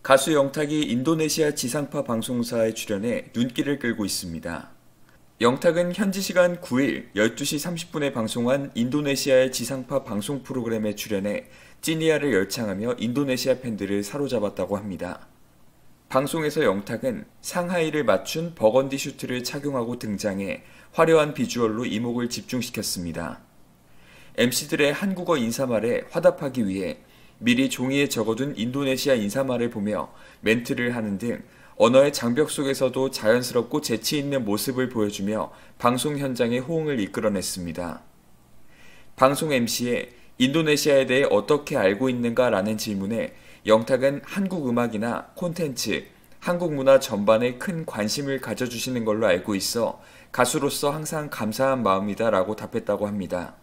가수 영탁이 인도네시아 지상파 방송사에 출연해 눈길을 끌고 있습니다. 영탁은 현지 시간 9일 12시 30분에 방송한 인도네시아의 지상파 방송 프로그램에 출연해 찌니아를 열창하며 인도네시아 팬들을 사로잡았다고 합니다. 방송에서 영탁은 상하이를 맞춘 버건디 슈트를 착용하고 등장해 화려한 비주얼로 이목을 집중시켰습니다. MC들의 한국어 인사말에 화답하기 위해 미리 종이에 적어둔 인도네시아 인사말을 보며 멘트를 하는 등 언어의 장벽 속에서도 자연스럽고 재치 있는 모습을 보여주며 방송 현장의 호응을 이끌어냈습니다. 방송 MC의 인도네시아에 대해 어떻게 알고 있는가 라는 질문에 영탁은 한국 음악이나 콘텐츠, 한국 문화 전반에 큰 관심을 가져주시는 걸로 알고 있어 가수로서 항상 감사한 마음이다 라고 답했다고 합니다.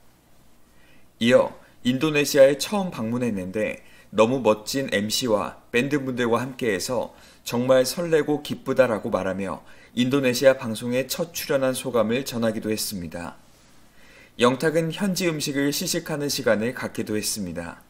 이어 인도네시아에 처음 방문했는데 너무 멋진 MC와 밴드분들과 함께해서 정말 설레고 기쁘다라고 말하며 인도네시아 방송에 첫 출연한 소감을 전하기도 했습니다. 영탁은 현지 음식을 시식하는 시간을 갖기도 했습니다.